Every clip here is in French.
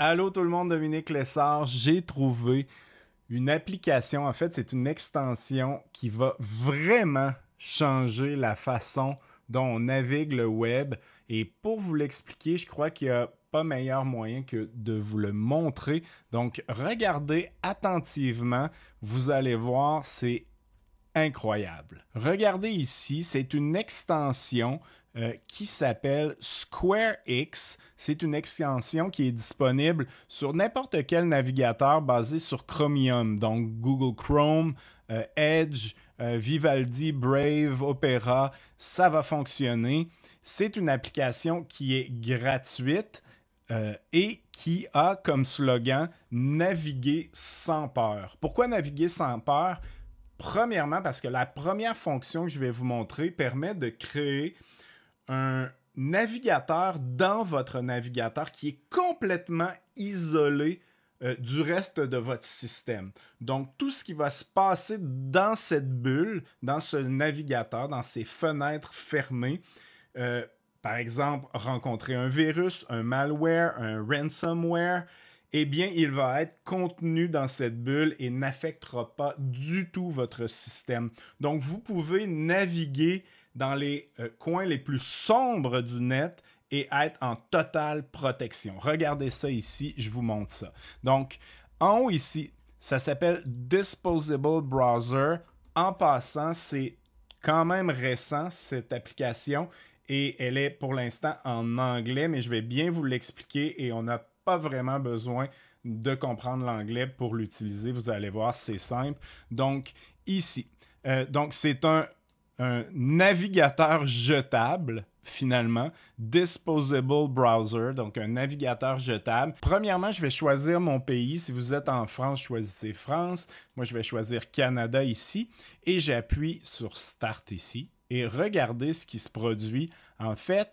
Allô tout le monde, Dominique Lessard. J'ai trouvé une application. En fait, c'est une extension qui va vraiment changer la façon dont on navigue le web. Et pour vous l'expliquer, je crois qu'il n'y a pas meilleur moyen que de vous le montrer. Donc, regardez attentivement. Vous allez voir, c'est incroyable. Regardez ici, c'est une extension euh, qui s'appelle SquareX. C'est une extension qui est disponible sur n'importe quel navigateur basé sur Chromium, donc Google Chrome, euh, Edge, euh, Vivaldi, Brave, Opera. Ça va fonctionner. C'est une application qui est gratuite et qui a comme slogan Naviguer sans peur. Pourquoi naviguer sans peur Premièrement, parce que la première fonction que je vais vous montrer permet de créer un navigateur dans votre navigateur qui est complètement isolé euh, du reste de votre système. Donc tout ce qui va se passer dans cette bulle, dans ce navigateur, dans ces fenêtres fermées, euh, par exemple rencontrer un virus, un malware, un ransomware, eh bien, il va être contenu dans cette bulle et n'affectera pas du tout votre système. Donc, vous pouvez naviguer dans les euh, coins les plus sombres du net et être en totale protection. Regardez ça ici, je vous montre ça. Donc, en haut ici, ça s'appelle Disposable Browser. En passant, c'est quand même récent, cette application, et elle est pour l'instant en anglais, mais je vais bien vous l'expliquer et on a pas vraiment besoin de comprendre l'anglais pour l'utiliser. Vous allez voir, c'est simple. Donc, ici, euh, donc c'est un, navigateur jetable finalement, Disposable Browser, donc un navigateur jetable. Premièrement, je vais choisir mon pays. Si vous êtes en France, choisissez France. Moi, je vais choisir Canada ici et j'appuie sur Start ici et regardez ce qui se produit. En fait,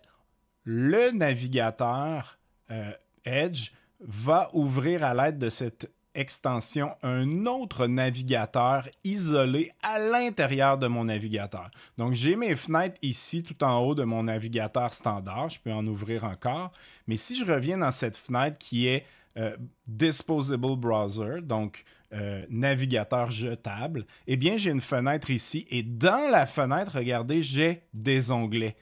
le navigateur euh, Edge va ouvrir à l'aide de cette extension un autre navigateur isolé à l'intérieur de mon navigateur. Donc j'ai mes fenêtres ici tout en haut de mon navigateur standard, je peux en ouvrir encore, mais si je reviens dans cette fenêtre qui est euh, Disposable Browser, donc euh, navigateur jetable, eh bien j'ai une fenêtre ici et dans la fenêtre, regardez, j'ai des onglets.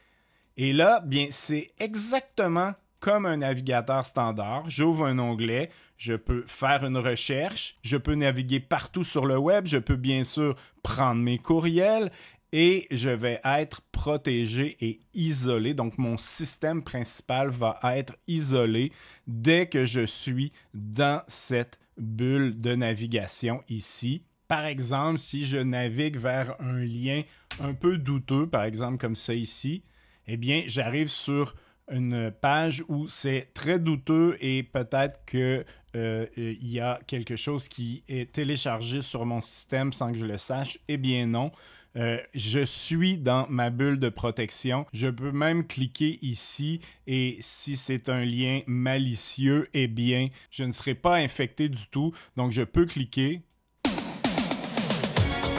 Et là, bien c'est exactement comme un navigateur standard. J'ouvre un onglet, je peux faire une recherche, je peux naviguer partout sur le web, je peux bien sûr prendre mes courriels et je vais être protégé et isolé. Donc mon système principal va être isolé dès que je suis dans cette bulle de navigation ici. Par exemple, si je navigue vers un lien un peu douteux, par exemple comme ça ici, eh bien j'arrive sur une page où c'est très douteux et peut-être que euh, euh, il y a quelque chose qui est téléchargé sur mon système sans que je le sache. Eh bien non. Euh, je suis dans ma bulle de protection. Je peux même cliquer ici et si c'est un lien malicieux, eh bien, je ne serai pas infecté du tout. Donc, je peux cliquer,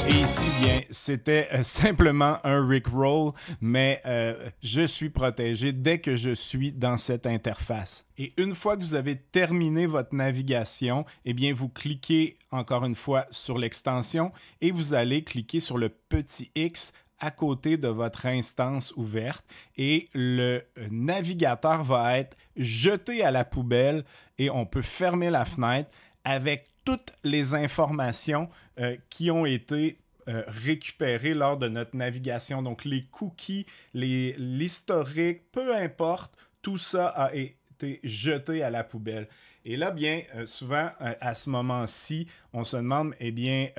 et si bien, c'était euh, simplement un roll, mais euh, je suis protégé dès que je suis dans cette interface. Et une fois que vous avez terminé votre navigation, eh bien, vous cliquez encore une fois sur l'extension et vous allez cliquer sur le petit X à côté de votre instance ouverte et le navigateur va être jeté à la poubelle et on peut fermer la fenêtre avec toutes les informations euh, qui ont été euh, récupérées lors de notre navigation. Donc les cookies, les l'historique, peu importe, tout ça a été jeté à la poubelle. Et là, bien, euh, souvent, à ce moment-ci, on se demande, eh bien,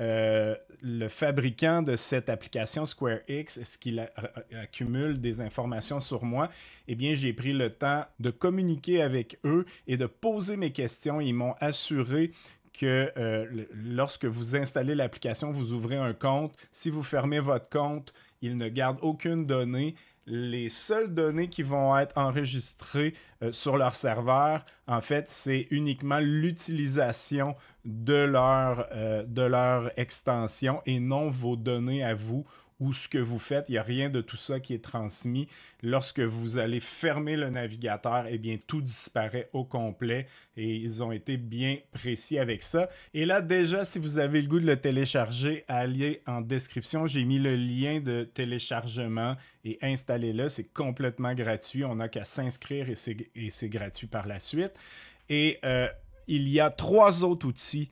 le fabricant de cette application Square X, est-ce qu'il accumule des informations sur moi? Eh bien, j'ai pris le temps de communiquer avec eux et de poser mes questions. Ils m'ont assuré que euh, lorsque vous installez l'application, vous ouvrez un compte. Si vous fermez votre compte, il ne garde aucune donnée. Les seules données qui vont être enregistrées euh, sur leur serveur, en fait, c'est uniquement l'utilisation de, euh, de leur extension et non vos données à vous ou ce que vous faites. Il n'y a rien de tout ça qui est transmis. Lorsque vous allez fermer le navigateur, eh bien, tout disparaît au complet et ils ont été bien précis avec ça. Et là, déjà, si vous avez le goût de le télécharger, allez en description. J'ai mis le lien de téléchargement et installez-le. C'est complètement gratuit. On n'a qu'à s'inscrire et c'est gratuit par la suite. Et euh, il y a trois autres outils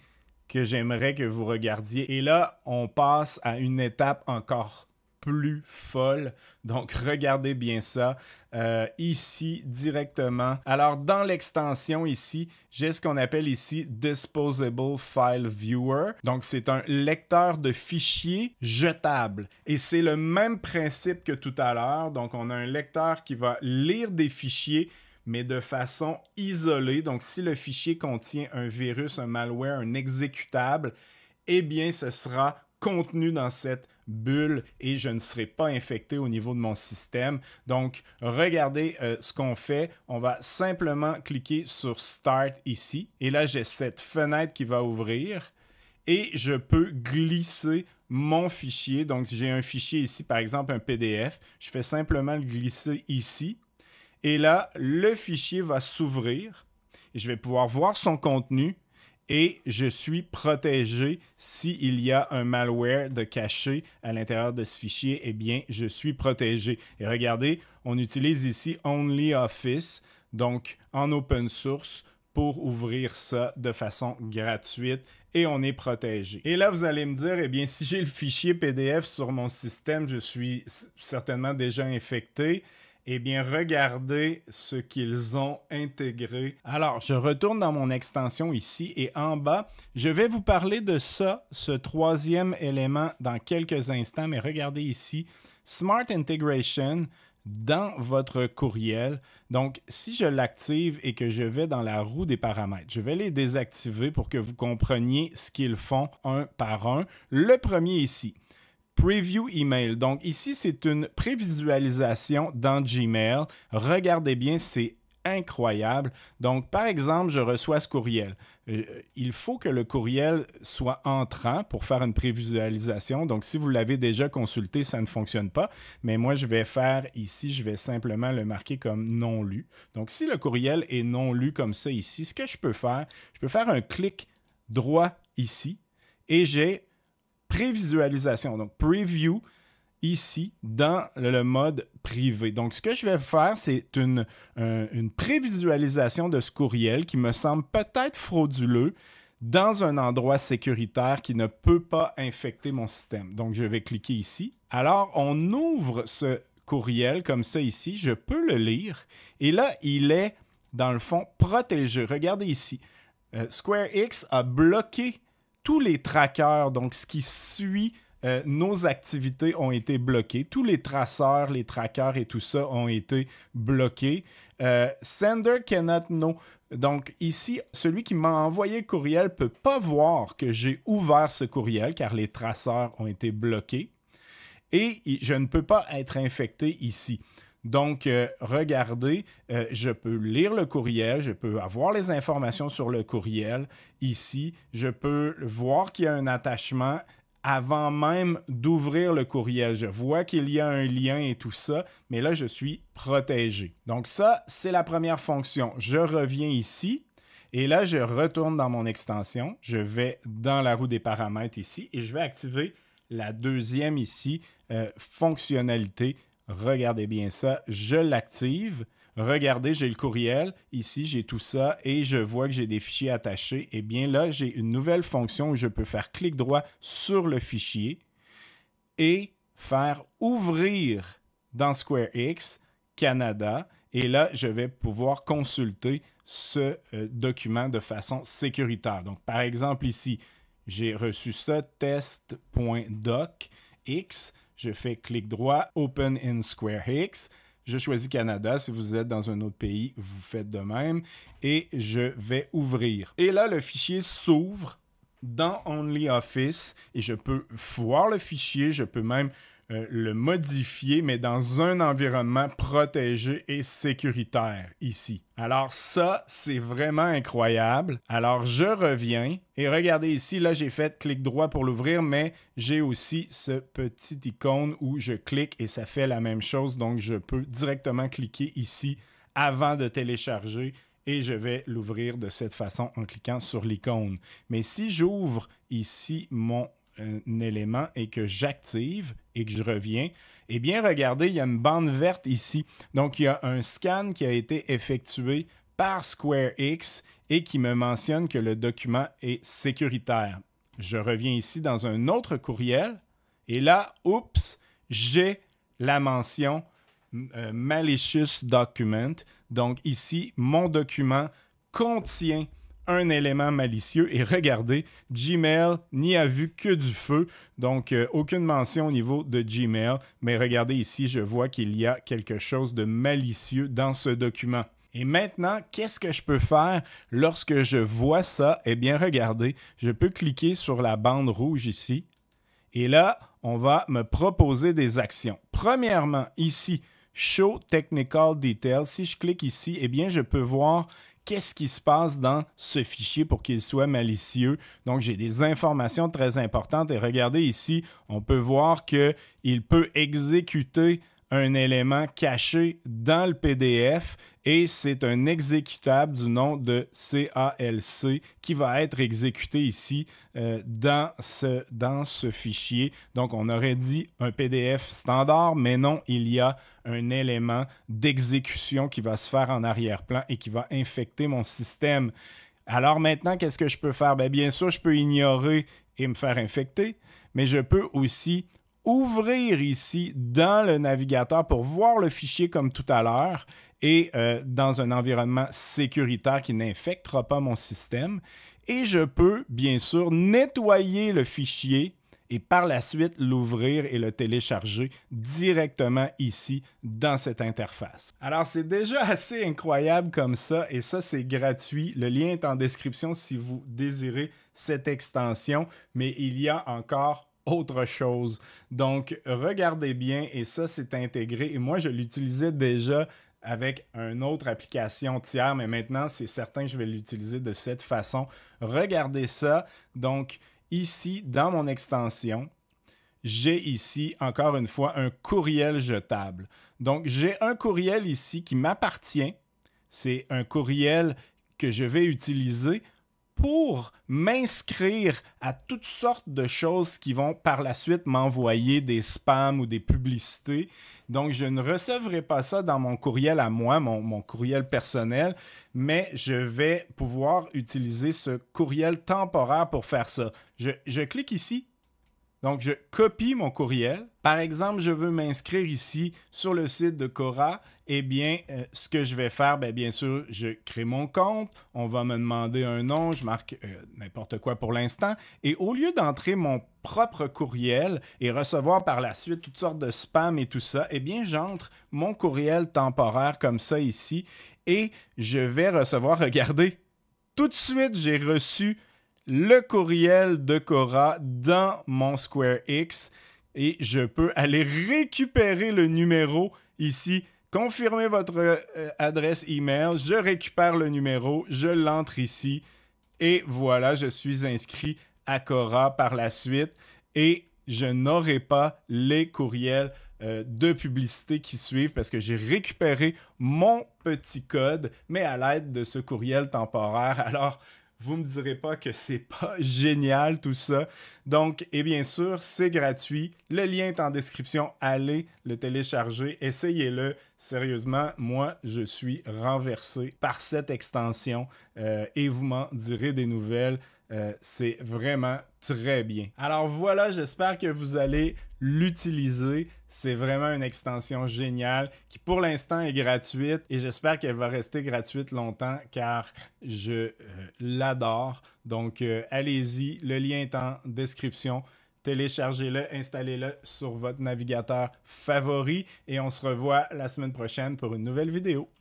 que j'aimerais que vous regardiez. Et là, on passe à une étape encore plus folle. Donc, regardez bien ça euh, ici directement. Alors, dans l'extension ici, j'ai ce qu'on appelle ici Disposable File Viewer. Donc, c'est un lecteur de fichiers jetable. Et c'est le même principe que tout à l'heure. Donc, on a un lecteur qui va lire des fichiers mais de façon isolée. Donc, si le fichier contient un virus, un malware, un exécutable, eh bien, ce sera contenu dans cette bulle et je ne serai pas infecté au niveau de mon système. Donc, regardez euh, ce qu'on fait. On va simplement cliquer sur Start ici. Et là, j'ai cette fenêtre qui va ouvrir et je peux glisser mon fichier. Donc, j'ai un fichier ici, par exemple, un PDF. Je fais simplement le glisser ici et là, le fichier va s'ouvrir. Je vais pouvoir voir son contenu et je suis protégé s'il y a un malware de caché à l'intérieur de ce fichier. Eh bien, je suis protégé. Et regardez, on utilise ici OnlyOffice, donc en open source, pour ouvrir ça de façon gratuite et on est protégé. Et là, vous allez me dire, eh bien, si j'ai le fichier PDF sur mon système, je suis certainement déjà infecté eh bien, regardez ce qu'ils ont intégré. Alors, je retourne dans mon extension ici et en bas, je vais vous parler de ça, ce troisième élément, dans quelques instants, mais regardez ici, Smart Integration dans votre courriel. Donc, si je l'active et que je vais dans la roue des paramètres, je vais les désactiver pour que vous compreniez ce qu'ils font un par un. Le premier ici, Preview Email. Donc ici, c'est une prévisualisation dans Gmail. Regardez bien, c'est incroyable. Donc, par exemple, je reçois ce courriel. Euh, il faut que le courriel soit entrant pour faire une prévisualisation. Donc, si vous l'avez déjà consulté, ça ne fonctionne pas. Mais moi, je vais faire ici, je vais simplement le marquer comme non lu. Donc, si le courriel est non lu comme ça ici, ce que je peux faire, je peux faire un clic droit ici et j'ai prévisualisation. Donc, preview ici dans le mode privé. Donc, ce que je vais faire, c'est une, une prévisualisation de ce courriel qui me semble peut-être frauduleux dans un endroit sécuritaire qui ne peut pas infecter mon système. Donc, je vais cliquer ici. Alors, on ouvre ce courriel comme ça ici. Je peux le lire. Et là, il est, dans le fond, protégé. Regardez ici. Euh, Square X a bloqué tous les trackers, donc ce qui suit euh, nos activités ont été bloqués. Tous les traceurs, les trackers et tout ça ont été bloqués. Euh, sender cannot know. Donc ici, celui qui m'a envoyé le courriel ne peut pas voir que j'ai ouvert ce courriel car les traceurs ont été bloqués. Et je ne peux pas être infecté ici. Donc, euh, regardez, euh, je peux lire le courriel, je peux avoir les informations sur le courriel ici, je peux voir qu'il y a un attachement avant même d'ouvrir le courriel. Je vois qu'il y a un lien et tout ça, mais là, je suis protégé. Donc ça, c'est la première fonction. Je reviens ici. Et là, je retourne dans mon extension. Je vais dans la roue des paramètres ici et je vais activer la deuxième ici, euh, fonctionnalité Regardez bien ça, je l'active. Regardez, j'ai le courriel, ici j'ai tout ça et je vois que j'ai des fichiers attachés. Et eh bien là, j'ai une nouvelle fonction où je peux faire clic droit sur le fichier et faire ouvrir dans Square X Canada. Et là, je vais pouvoir consulter ce euh, document de façon sécuritaire. Donc, par exemple, ici, j'ai reçu ça, test.docx. Je fais clic droit, Open in Square Hex. Je choisis Canada. Si vous êtes dans un autre pays, vous faites de même. Et je vais ouvrir. Et là, le fichier s'ouvre dans OnlyOffice et je peux voir le fichier. Je peux même euh, le modifier, mais dans un environnement protégé et sécuritaire ici. Alors ça, c'est vraiment incroyable. Alors je reviens et regardez ici, là j'ai fait clic droit pour l'ouvrir, mais j'ai aussi ce petit icône où je clique et ça fait la même chose. Donc je peux directement cliquer ici avant de télécharger et je vais l'ouvrir de cette façon en cliquant sur l'icône. Mais si j'ouvre ici mon euh, élément et que j'active, et que je reviens, eh bien, regardez, il y a une bande verte ici. Donc, il y a un scan qui a été effectué par Square X et qui me mentionne que le document est sécuritaire. Je reviens ici dans un autre courriel et là, oups, j'ai la mention euh, malicious document. Donc ici, mon document contient un élément malicieux. Et regardez, Gmail n'y a vu que du feu, donc euh, aucune mention au niveau de Gmail. Mais regardez ici, je vois qu'il y a quelque chose de malicieux dans ce document. Et maintenant, qu'est-ce que je peux faire lorsque je vois ça? Eh bien, regardez, je peux cliquer sur la bande rouge ici. Et là, on va me proposer des actions. Premièrement, ici, Show Technical Details. Si je clique ici, eh bien, je peux voir qu'est-ce qui se passe dans ce fichier pour qu'il soit malicieux. Donc, j'ai des informations très importantes et regardez ici, on peut voir qu'il peut exécuter un élément caché dans le PDF et c'est un exécutable du nom de CALC qui va être exécuté ici euh, dans, ce, dans ce fichier. Donc on aurait dit un PDF standard, mais non, il y a un élément d'exécution qui va se faire en arrière-plan et qui va infecter mon système. Alors maintenant, qu'est-ce que je peux faire? Ben, bien sûr, je peux ignorer et me faire infecter, mais je peux aussi ouvrir ici dans le navigateur pour voir le fichier comme tout à l'heure et euh, dans un environnement sécuritaire qui n'infectera pas mon système. Et je peux bien sûr nettoyer le fichier et par la suite l'ouvrir et le télécharger directement ici dans cette interface. Alors c'est déjà assez incroyable comme ça et ça c'est gratuit. Le lien est en description si vous désirez cette extension, mais il y a encore autre chose. Donc, regardez bien et ça, c'est intégré. Et moi, je l'utilisais déjà avec une autre application tiers, mais maintenant, c'est certain que je vais l'utiliser de cette façon. Regardez ça. Donc, ici, dans mon extension, j'ai ici, encore une fois, un courriel jetable. Donc, j'ai un courriel ici qui m'appartient. C'est un courriel que je vais utiliser pour m'inscrire à toutes sortes de choses qui vont par la suite m'envoyer des spams ou des publicités. Donc, je ne recevrai pas ça dans mon courriel à moi, mon, courriel personnel, mais je vais pouvoir utiliser ce courriel temporaire pour faire ça. je clique ici, donc, je copie mon courriel. Par exemple, je veux m'inscrire ici sur le site de Cora. Eh bien, euh, ce que je vais faire, bien, bien, sûr, je crée mon compte. On va me demander un nom. Je marque euh, n'importe quoi pour l'instant. Et au lieu d'entrer mon propre courriel et recevoir par la suite toutes sortes de spam et tout ça, eh bien, j'entre mon courriel temporaire comme ça ici et je vais recevoir, regardez, tout de suite, j'ai reçu le courriel de Cora dans mon Square X et je peux aller récupérer le numéro ici. Confirmez votre adresse euh, adresse email, je récupère le numéro, je l'entre ici et voilà, je suis inscrit à Cora par la suite et je n'aurai pas les courriels euh, de publicité qui suivent parce que j'ai récupéré mon petit code, mais à l'aide de ce courriel temporaire. Alors, vous me direz pas que c'est pas génial tout ça. Donc, et bien sûr, c'est gratuit. Le lien est en description. Allez le télécharger, essayez-le. Sérieusement, moi, je suis renversé par cette extension euh, et vous m'en direz des nouvelles. Euh, c'est vraiment très bien. Alors voilà, j'espère que vous allez l'utiliser. C'est vraiment une extension géniale qui pour l'instant est gratuite et j'espère qu'elle va rester gratuite longtemps car je euh, l'adore. Donc allez-y, le lien est en description téléchargez-le, installez-le sur votre navigateur favori et on se revoit la semaine prochaine pour une nouvelle vidéo.